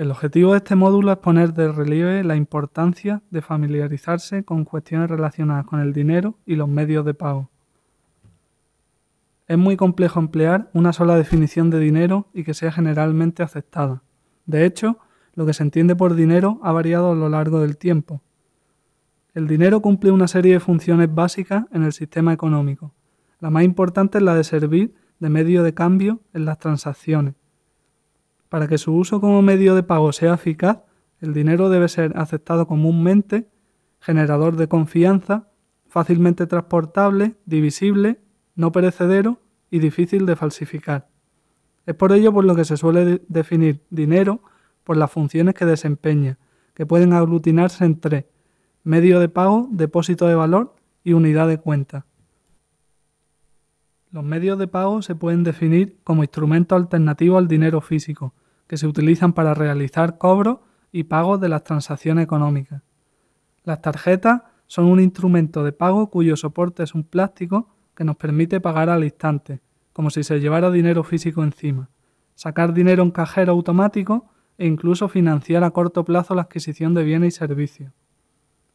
El objetivo de este módulo es poner de relieve la importancia de familiarizarse con cuestiones relacionadas con el dinero y los medios de pago. Es muy complejo emplear una sola definición de dinero y que sea generalmente aceptada. De hecho, lo que se entiende por dinero ha variado a lo largo del tiempo. El dinero cumple una serie de funciones básicas en el sistema económico. La más importante es la de servir de medio de cambio en las transacciones para que su uso como medio de pago sea eficaz, el dinero debe ser aceptado comúnmente, generador de confianza, fácilmente transportable, divisible, no perecedero y difícil de falsificar. Es por ello por lo que se suele definir dinero por las funciones que desempeña, que pueden aglutinarse en tres, medio de pago, depósito de valor y unidad de cuenta. Los medios de pago se pueden definir como instrumento alternativo al dinero físico, que se utilizan para realizar cobros y pagos de las transacciones económicas. Las tarjetas son un instrumento de pago cuyo soporte es un plástico que nos permite pagar al instante, como si se llevara dinero físico encima, sacar dinero en cajero automático e incluso financiar a corto plazo la adquisición de bienes y servicios.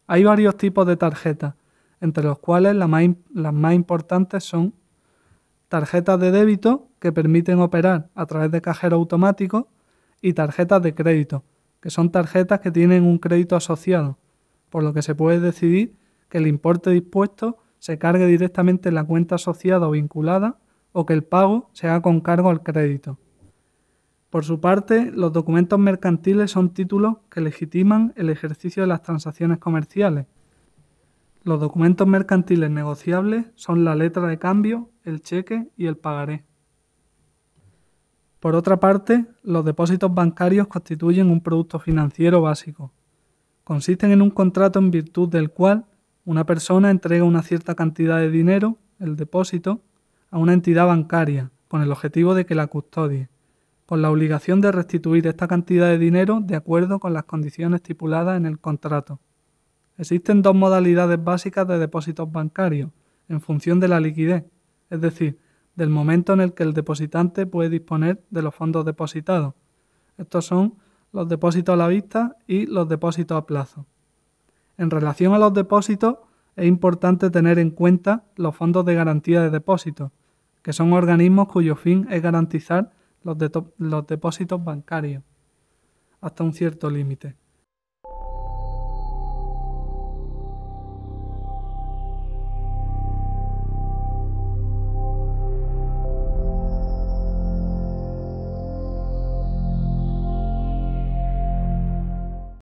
Hay varios tipos de tarjetas, entre los cuales las más importantes son tarjetas de débito que permiten operar a través de cajero automático y tarjetas de crédito, que son tarjetas que tienen un crédito asociado, por lo que se puede decidir que el importe dispuesto se cargue directamente en la cuenta asociada o vinculada o que el pago se haga con cargo al crédito. Por su parte, los documentos mercantiles son títulos que legitiman el ejercicio de las transacciones comerciales. Los documentos mercantiles negociables son la letra de cambio, el cheque y el pagaré. Por otra parte, los depósitos bancarios constituyen un producto financiero básico. Consisten en un contrato en virtud del cual una persona entrega una cierta cantidad de dinero, el depósito, a una entidad bancaria con el objetivo de que la custodie, con la obligación de restituir esta cantidad de dinero de acuerdo con las condiciones estipuladas en el contrato. Existen dos modalidades básicas de depósitos bancarios, en función de la liquidez, es decir, del momento en el que el depositante puede disponer de los fondos depositados. Estos son los depósitos a la vista y los depósitos a plazo. En relación a los depósitos, es importante tener en cuenta los fondos de garantía de depósitos, que son organismos cuyo fin es garantizar los, los depósitos bancarios hasta un cierto límite.